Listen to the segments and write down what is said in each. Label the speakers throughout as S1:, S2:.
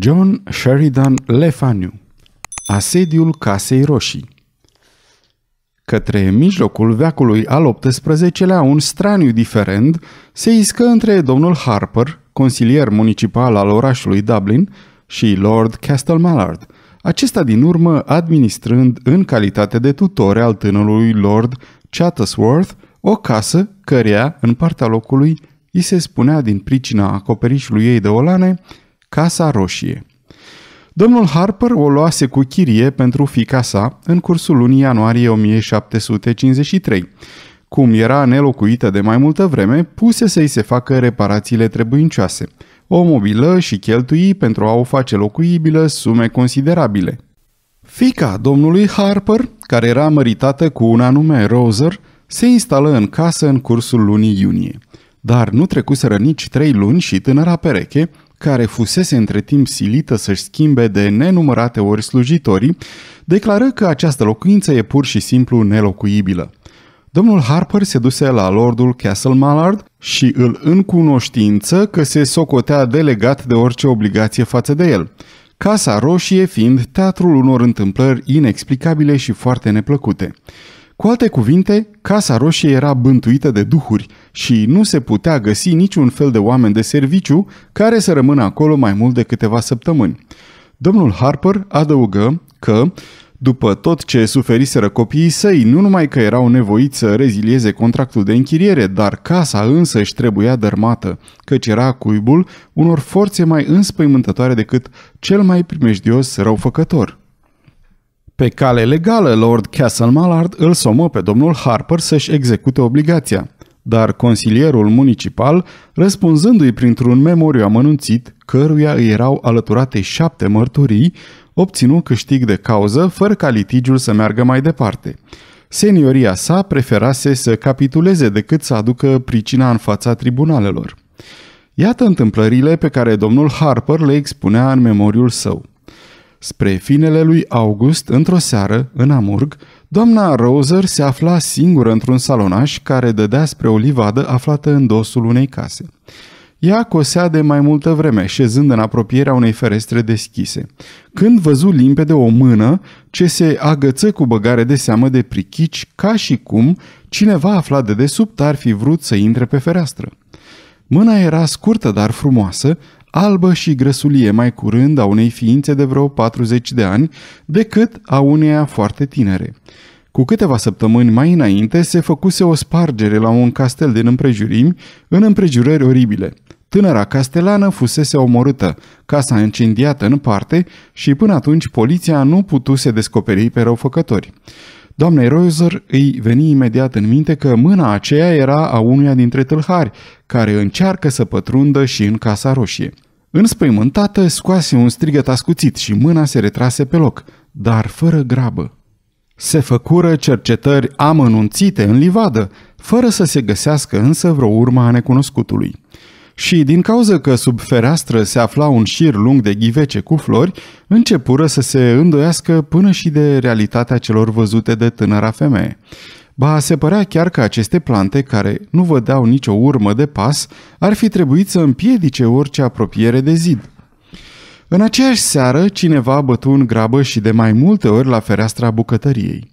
S1: John Sheridan Lefaniu Asediul Casei Roșii Către mijlocul veacului al XVIII-lea, un straniu diferent se iscă între domnul Harper, consilier municipal al orașului Dublin, și Lord Castle Mallard, acesta din urmă administrând în calitate de tutore al tânărului Lord Chattersworth o casă căreia, în partea locului, îi se spunea din pricina acoperișului ei de olane, Casa Roșie. Domnul Harper o luase cu chirie pentru fica sa în cursul lunii ianuarie 1753. Cum era nelocuită de mai multă vreme, puse să-i se facă reparațiile trebuincioase. O mobilă și cheltui pentru a o face locuibilă sume considerabile. Fica domnului Harper, care era măritată cu un anume Roser, se instală în casă în cursul lunii iunie. Dar nu trecuseră nici trei luni și tânăra pereche, care fusese între timp silită să-și schimbe de nenumărate ori slujitorii, declară că această locuință e pur și simplu nelocuibilă. Domnul Harper se duse la lordul Castle Mallard și îl încunoștință că se socotea delegat de orice obligație față de el. Casa Roșie fiind teatrul unor întâmplări inexplicabile și foarte neplăcute. Cu alte cuvinte, Casa Roșie era bântuită de duhuri și nu se putea găsi niciun fel de oameni de serviciu care să rămână acolo mai mult de câteva săptămâni. Domnul Harper adăugă că, după tot ce suferiseră copiii săi, nu numai că erau nevoiți să rezilieze contractul de închiriere, dar casa însă își trebuia dărmată, căci era cuibul unor forțe mai înspăimântătoare decât cel mai primejdios răufăcător. Pe cale legală, Lord Castle Mallard îl somă pe domnul Harper să-și execute obligația, dar consilierul municipal, răspunzându-i printr-un memoriu amănunțit, căruia îi erau alăturate șapte mărturii, obținu câștig de cauză fără ca litigiul să meargă mai departe. Senioria sa preferase să capituleze decât să aducă pricina în fața tribunalelor. Iată întâmplările pe care domnul Harper le expunea în memoriul său. Spre finele lui august, într-o seară, în Amurg, doamna Roser se afla singură într-un salonaș care dădea spre o livadă aflată în dosul unei case. Ea cosea de mai multă vreme, șezând în apropierea unei ferestre deschise, când văzu limpede o mână ce se agăță cu băgare de seamă de prichici, ca și cum cineva aflat de desubt ar fi vrut să intre pe fereastră. Mâna era scurtă, dar frumoasă, albă și grăsulie mai curând a unei ființe de vreo 40 de ani decât a uneia foarte tinere. Cu câteva săptămâni mai înainte se făcuse o spargere la un castel din împrejurimi, în împrejurări oribile. Tânăra castelană fusese omorâtă, casa incendiată în parte și până atunci poliția nu putuse descoperi pe răufăcători. Doamnei Roser îi veni imediat în minte că mâna aceea era a unuia dintre tâlhari, care încearcă să pătrundă și în Casa Roșie. Înspăimântată, scoase un strigăt ascuțit și mâna se retrase pe loc, dar fără grabă. Se făcură cercetări amănunțite în livadă, fără să se găsească însă vreo urmă a necunoscutului și, din cauza că sub fereastră se afla un șir lung de ghivece cu flori, începură să se îndoiască până și de realitatea celor văzute de tânăra femeie. Ba, se părea chiar că aceste plante, care nu vădeau nicio urmă de pas, ar fi trebuit să împiedice orice apropiere de zid. În aceeași seară, cineva bătu în grabă și de mai multe ori la fereastra bucătăriei.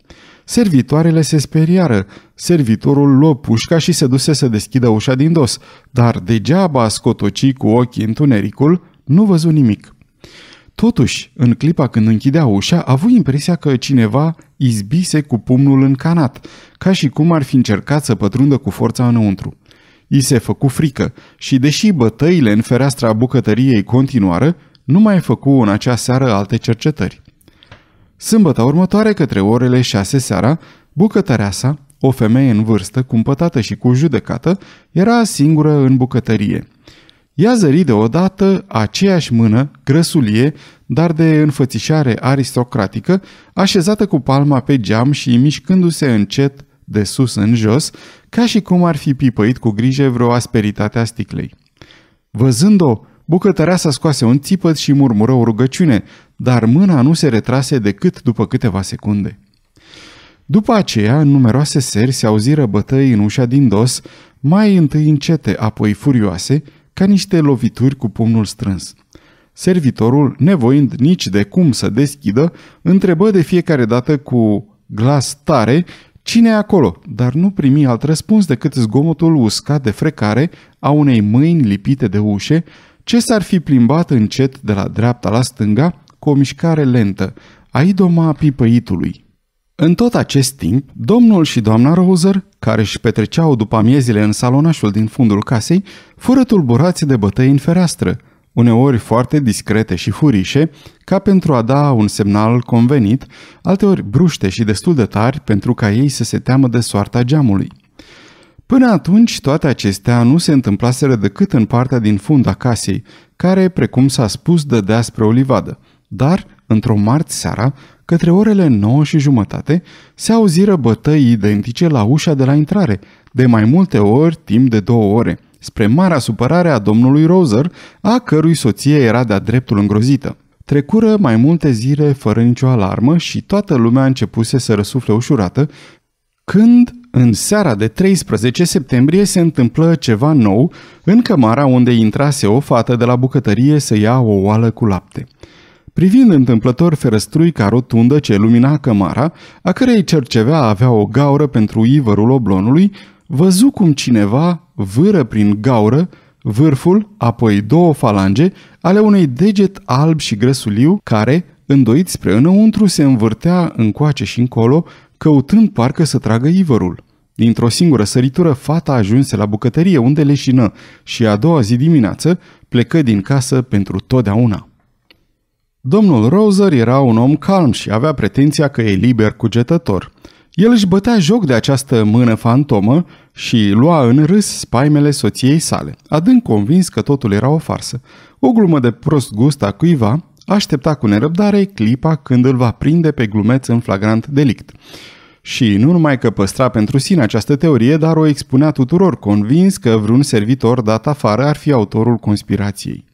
S1: Servitoarele se speriară. Servitorul luă pușca și se duse să deschidă ușa din dos, dar degeaba scotoci cu ochii întunericul, nu văzu nimic. Totuși, în clipa când închidea ușa, a avut impresia că cineva izbise cu pumnul în canat, ca și cum ar fi încercat să pătrundă cu forța înăuntru. I se făcu frică și, deși bătăile în fereastra bucătăriei continuară, nu mai făcu în acea seară alte cercetări. Sâmbăta următoare, către orele șase seara, bucătărea sa, o femeie în vârstă, cumpătată și cu judecată, era singură în bucătărie. Ea zări deodată aceeași mână, grăsulie, dar de înfățișare aristocratică, așezată cu palma pe geam și mișcându-se încet de sus în jos, ca și cum ar fi pipăit cu grijă vreo asperitate a sticlei. Văzând-o, bucătărea s-a scoase un țipăt și murmură o rugăciune, dar mâna nu se retrase decât după câteva secunde. După aceea, în numeroase seri se auziră bătăi în ușa din dos, mai întâi încete, apoi furioase, ca niște lovituri cu pumnul strâns. Servitorul, nevoind nici de cum să deschidă, întrebă de fiecare dată cu glas tare cine e acolo, dar nu primi alt răspuns decât zgomotul uscat de frecare a unei mâini lipite de ușe, ce s-ar fi plimbat încet de la dreapta la stânga, cu o mișcare lentă, a idoma pipăitului. În tot acest timp, domnul și doamna Roser, care își petreceau după amiezile în salonașul din fundul casei, fură tulburați de bătăi în fereastră, uneori foarte discrete și furișe, ca pentru a da un semnal convenit, alteori bruște și destul de tari pentru ca ei să se teamă de soarta geamului. Până atunci, toate acestea nu se întâmplaseră decât în partea din funda casei, care, precum s-a spus, dădea spre o livadă. Dar, într-o marți seara, către orele nouă și jumătate, se auziră bătăi identice la ușa de la intrare, de mai multe ori timp de două ore, spre marea supărare a domnului Roser, a cărui soție era de-a dreptul îngrozită. Trecură mai multe zile fără nicio alarmă și toată lumea începuse să răsufle ușurată, când, în seara de 13 septembrie, se întâmplă ceva nou în cămara unde intrase o fată de la bucătărie să ia o oală cu lapte privind întâmplător ferăstruica rotundă ce lumina cămara, a cărei cercevea avea o gaură pentru ivărul oblonului, văzu cum cineva vâră prin gaură vârful, apoi două falange ale unui deget alb și grăsuliu care, îndoit spre înăuntru, se învârtea încoace și încolo, căutând parcă să tragă ivărul. Dintr-o singură săritură, fata ajunse la bucătărie unde leșină și a doua zi dimineață plecă din casă pentru totdeauna. Domnul Roser era un om calm și avea pretenția că e liber cugetător. El își bătea joc de această mână fantomă și lua în râs spaimele soției sale, adânc convins că totul era o farsă. O glumă de prost gust a cuiva aștepta cu nerăbdare clipa când îl va prinde pe glumeț în flagrant delict. Și nu numai că păstra pentru sine această teorie, dar o expunea tuturor, convins că vreun servitor dat afară ar fi autorul conspirației.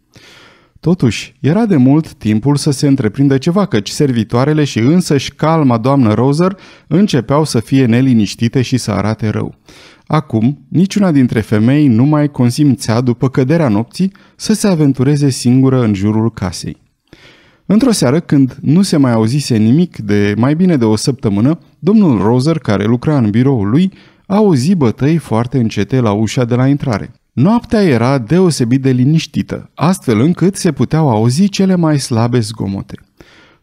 S1: Totuși, era de mult timpul să se întreprindă ceva, căci servitoarele și însăși calma doamnă Roser începeau să fie neliniștite și să arate rău. Acum, niciuna dintre femei nu mai consimțea, după căderea nopții, să se aventureze singură în jurul casei. Într-o seară, când nu se mai auzise nimic de mai bine de o săptămână, domnul Roser, care lucra în biroul lui, auzi bătăi foarte încete la ușa de la intrare. Noaptea era deosebit de liniștită, astfel încât se puteau auzi cele mai slabe zgomote.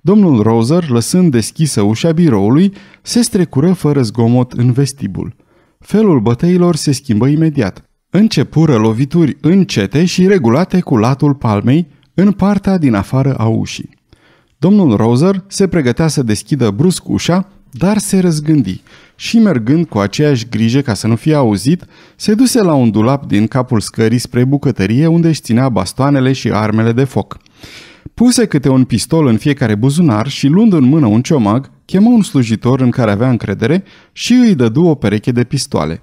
S1: Domnul Roser, lăsând deschisă ușa biroului, se strecură fără zgomot în vestibul. Felul bătăilor se schimbă imediat. Începură lovituri încete și regulate cu latul palmei în partea din afară a ușii. Domnul Roser se pregătea să deschidă brusc ușa dar se răzgândi și, mergând cu aceeași grijă ca să nu fie auzit, se duse la un dulap din capul scării spre bucătărie unde își ținea bastoanele și armele de foc. Puse câte un pistol în fiecare buzunar și, luând în mână un ciomag, chemă un slujitor în care avea încredere și îi dădu o pereche de pistoale.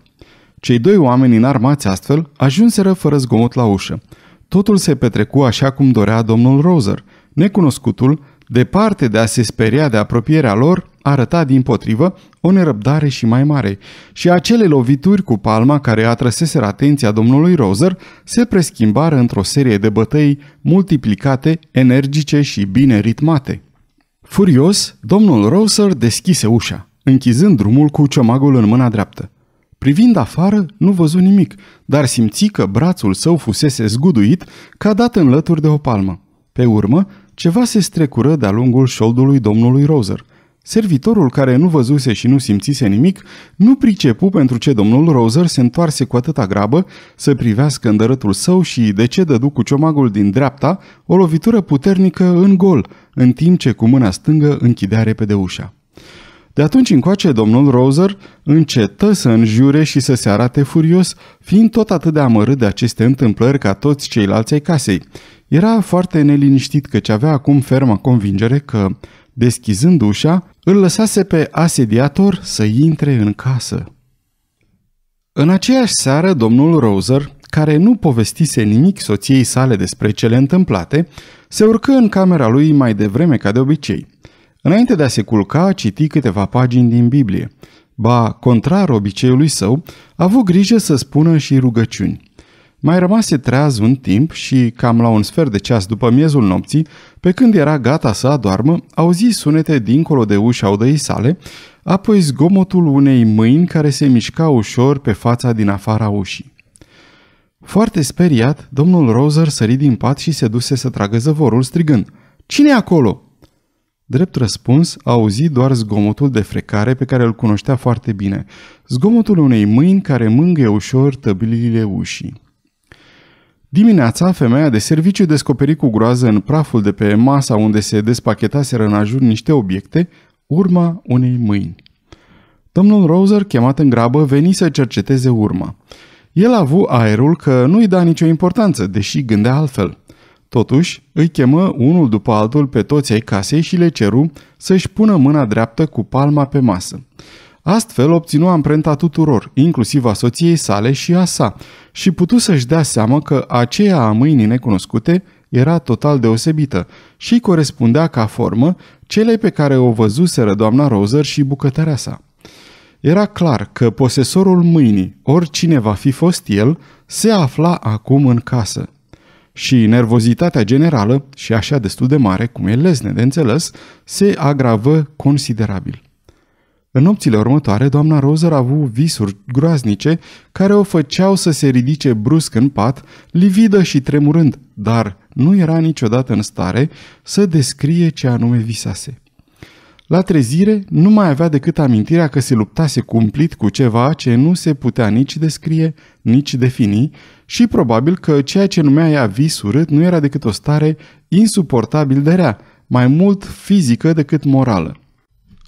S1: Cei doi oameni înarmați astfel ajunseră fără zgomot la ușă. Totul se petrecu așa cum dorea domnul Roser. Necunoscutul, departe de a se speria de apropierea lor, arăta din potrivă o nerăbdare și mai mare și acele lovituri cu palma care atrăseseră atenția domnului Roser se preschimbară într-o serie de bătăi multiplicate, energice și bine ritmate. Furios, domnul Roser deschise ușa, închizând drumul cu ciomagul în mâna dreaptă. Privind afară, nu văzu nimic, dar simți că brațul său fusese zguduit ca dat în lături de o palmă. Pe urmă, ceva se strecură de-a lungul șoldului domnului Roser – Servitorul care nu văzuse și nu simțise nimic, nu pricepu pentru ce domnul Roser se întoarse cu atâta grabă să privească îndărătul său și de ce dădu cu ciomagul din dreapta o lovitură puternică în gol, în timp ce cu mâna stângă închidea repede ușa. De atunci încoace, domnul Roser încetă să înjure și să se arate furios, fiind tot atât de amărât de aceste întâmplări ca toți ceilalți ai casei. Era foarte neliniștit căci avea acum fermă convingere că deschizând ușa, îl lăsase pe asediator să intre în casă. În aceeași seară, domnul Roser, care nu povestise nimic soției sale despre cele întâmplate, se urcă în camera lui mai devreme ca de obicei. Înainte de a se culca, citi câteva pagini din Biblie. Ba, contrar obiceiului său, a avut grijă să spună și rugăciuni. Mai rămase treaz un timp și, cam la un sfert de ceas după miezul nopții, pe când era gata să adoarmă, auzi sunete dincolo de ușa odăi sale, apoi zgomotul unei mâini care se mișca ușor pe fața din afara ușii. Foarte speriat, domnul Roser sări din pat și se duse să tragă zăvorul, strigând, Cine acolo?" Drept răspuns, auzi doar zgomotul de frecare pe care îl cunoștea foarte bine, zgomotul unei mâini care mângâie ușor tăbilile ușii. Dimineața, femeia de serviciu descoperi cu groază în praful de pe masa unde se despachetaseră în ajun niște obiecte, urma unei mâini. Domnul Roser, chemat în grabă, veni să cerceteze urma. El a avut aerul că nu-i da nicio importanță, deși gândea altfel. Totuși, îi chemă unul după altul pe toți ai casei și le ceru să-și pună mâna dreaptă cu palma pe masă. Astfel obținu amprenta tuturor, inclusiv a soției sale și a sa, și putu să-și dea seama că aceea a mâinii necunoscute era total deosebită și corespundea ca formă celei pe care o văzuseră doamna Roser și bucătărea sa. Era clar că posesorul mâinii, oricine va fi fost el, se afla acum în casă. Și nervozitatea generală, și așa destul de mare, cum e lezne de înțeles, se agravă considerabil. În nopțile următoare, doamna Roser a avut visuri groaznice care o făceau să se ridice brusc în pat, lividă și tremurând, dar nu era niciodată în stare să descrie ce anume visase. La trezire, nu mai avea decât amintirea că se luptase cumplit cu ceva ce nu se putea nici descrie, nici defini și probabil că ceea ce numea ea vis urât nu era decât o stare insuportabil de rea, mai mult fizică decât morală.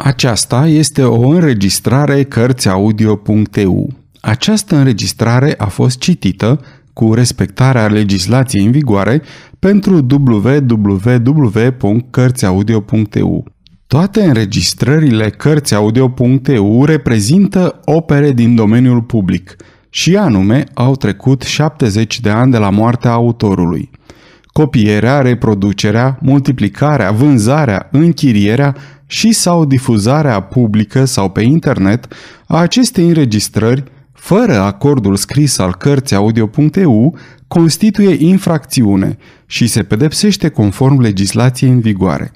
S1: Aceasta este o înregistrare Cărțiaudio.eu. Această înregistrare a fost citită cu respectarea legislației în vigoare pentru www.cărțiaudio.eu. Toate înregistrările Cărțiaudio.eu reprezintă opere din domeniul public și anume au trecut 70 de ani de la moartea autorului copierea, reproducerea, multiplicarea, vânzarea, închirierea și sau difuzarea publică sau pe internet a acestei înregistrări fără acordul scris al cărții audio.eu constituie infracțiune și se pedepsește conform legislației în vigoare.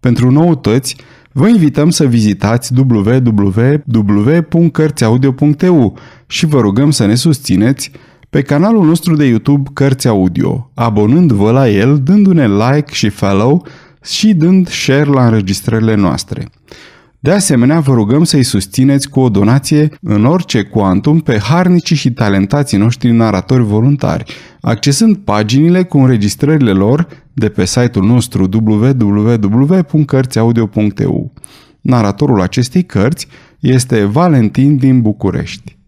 S1: Pentru noutăți, vă invităm să vizitați www.cărțiaudio.eu și vă rugăm să ne susțineți pe canalul nostru de YouTube Cărți Audio, abonând-vă la el, dându-ne like și follow și dând share la înregistrările noastre. De asemenea, vă rugăm să-i susțineți cu o donație în orice cuantum pe harnicii și talentații noștri naratori voluntari, accesând paginile cu înregistrările lor de pe site-ul nostru www.cărțiaudio.eu. Naratorul acestei cărți este Valentin din București.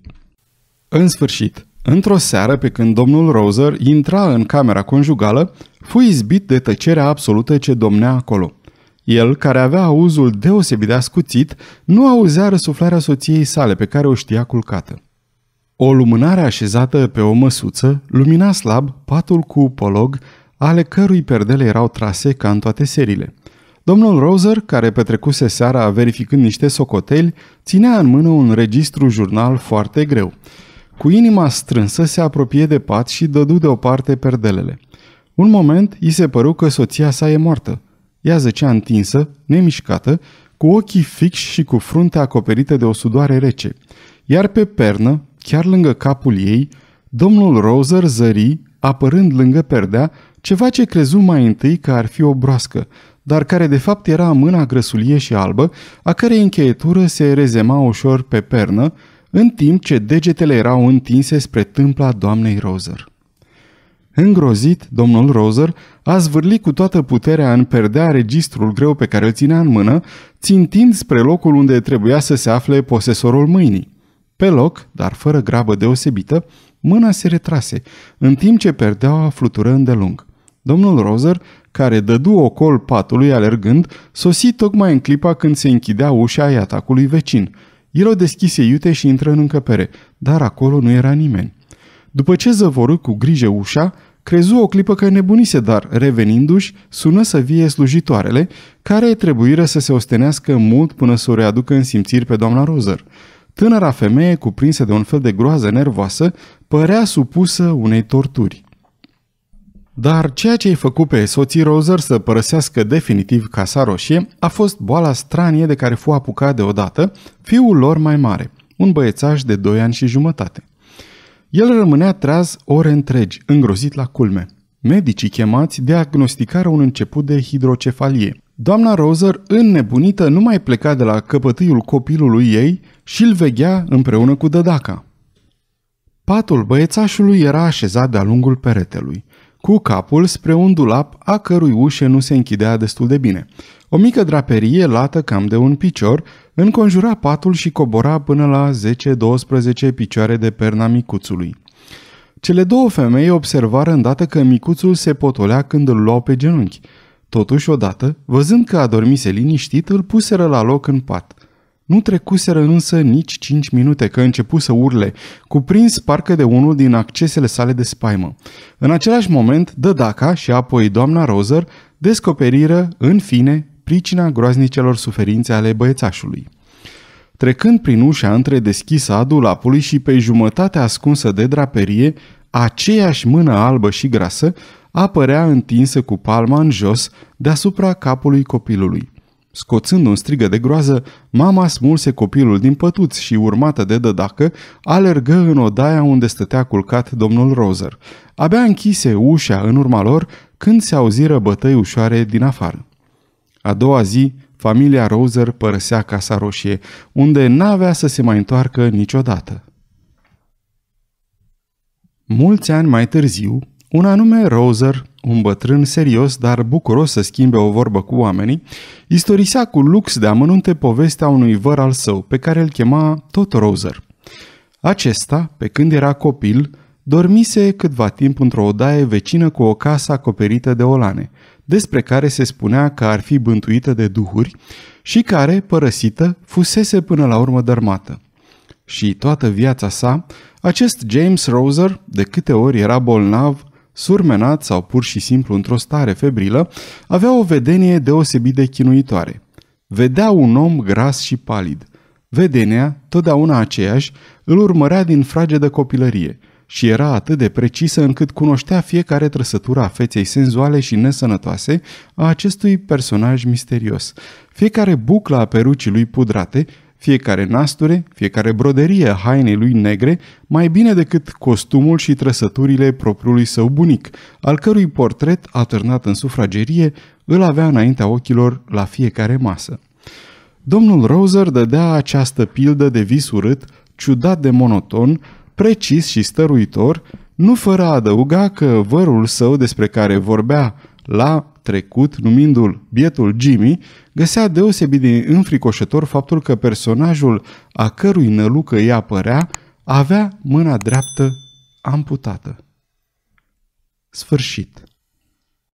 S1: În sfârșit, Într-o seară, pe când domnul Roser intra în camera conjugală, fu izbit de tăcerea absolută ce domnea acolo. El, care avea auzul deosebit de ascuțit, nu auzea răsuflarea soției sale pe care o știa culcată. O lumânare așezată pe o măsuță lumina slab patul cu polog, ale cărui perdele erau trase ca în toate serile. Domnul Roser, care petrecuse seara verificând niște socoteli, ținea în mână un registru jurnal foarte greu – cu inima strânsă se apropie de pat și dădu deoparte perdelele. Un moment, i se păru că soția sa e moartă. Ea zăcea întinsă, nemișcată, cu ochii fixi și cu fruntea acoperită de o sudoare rece. Iar pe pernă, chiar lângă capul ei, domnul Roser zări, apărând lângă perdea, ceva ce crezu mai întâi că ar fi o broască, dar care de fapt era mâna grăsulie și albă, a cărei încheietură se rezema ușor pe pernă, în timp ce degetele erau întinse spre tâmpla doamnei Roser, Îngrozit, domnul Roser a zvârlit cu toată puterea în perdea registrul greu pe care îl ținea în mână, țintind spre locul unde trebuia să se afle posesorul mâinii. Pe loc, dar fără grabă deosebită, mâna se retrase, în timp ce perdeaua flutură îndelung. Domnul Roser, care dădu ocol patului alergând, sosi tocmai în clipa când se închidea ușa iatacului vecin – el o deschise iute și intră în încăpere, dar acolo nu era nimeni. După ce zăvorâ cu grijă ușa, crezu o clipă că nebunise, dar, revenindu-și, sună să vie slujitoarele, care trebuiră să se ostenească mult până să o readucă în simțiri pe doamna Rozăr. Tânăra femeie, cuprinsă de un fel de groază nervoasă, părea supusă unei torturi. Dar ceea ce-i făcut pe soții Roser să părăsească definitiv Casa Roșie a fost boala stranie de care fu apucat deodată fiul lor mai mare, un băiețaș de 2 ani și jumătate. El rămânea treaz ore întregi, îngrozit la culme. Medicii chemați diagnosticară un început de hidrocefalie. Doamna Roser, înnebunită, nu mai pleca de la căpătâiul copilului ei și îl veghea împreună cu dădaca. Patul băiețașului era așezat de-a lungul peretelui – cu capul spre un dulap a cărui ușe nu se închidea destul de bine. O mică draperie lată cam de un picior înconjura patul și cobora până la 10-12 picioare de perna micuțului. Cele două femei observară îndată că micuțul se potolea când îl luau pe genunchi. Totuși, odată, văzând că adormise liniștit, îl puseră la loc în pat – nu trecuseră însă nici cinci minute că începu să urle, cuprins parcă de unul din accesele sale de spaimă. În același moment, Dădaca și apoi doamna Roser descoperiră, în fine, pricina groaznicelor suferințe ale băiețașului. Trecând prin ușa între deschisă a dulapului și pe jumătate ascunsă de draperie, aceeași mână albă și grasă apărea întinsă cu palma în jos deasupra capului copilului. Scoțând un strigă de groază, mama smulse copilul din pătuți și, urmată de dădacă, alergă în odaia unde stătea culcat domnul Roser. Abia închise ușa în urma lor când se auziră bătăi ușoare din afară. A doua zi, familia Roser părăsea Casa Roșie, unde n-avea să se mai întoarcă niciodată. Mulți ani mai târziu, un anume Roser, un bătrân serios, dar bucuros să schimbe o vorbă cu oamenii, istorisea cu lux de amănunte povestea unui văr al său, pe care îl chema tot Roser. Acesta, pe când era copil, dormise câtva timp într-o odaie vecină cu o casă acoperită de olane, despre care se spunea că ar fi bântuită de duhuri și care, părăsită, fusese până la urmă dărmată. Și toată viața sa, acest James Roser, de câte ori era bolnav, surmenat sau pur și simplu într-o stare febrilă, avea o vedenie deosebit de chinuitoare. Vedea un om gras și palid. Vedenia, totdeauna aceeași, îl urmărea din frage de copilărie și era atât de precisă încât cunoștea fiecare trăsătură a feței senzuale și nesănătoase a acestui personaj misterios, fiecare buclă a perucii lui pudrate fiecare nasture, fiecare broderie a hainei lui negre, mai bine decât costumul și trăsăturile propriului său bunic, al cărui portret, atârnat în sufragerie, îl avea înaintea ochilor la fiecare masă. Domnul Roser dădea această pildă de vis urât, ciudat de monoton, precis și stăruitor, nu fără a adăuga că vărul său despre care vorbea la trecut, numindu-l bietul Jimmy, găsea deosebit de înfricoșător faptul că personajul a cărui nălucă ea părea avea mâna dreaptă amputată. Sfârșit.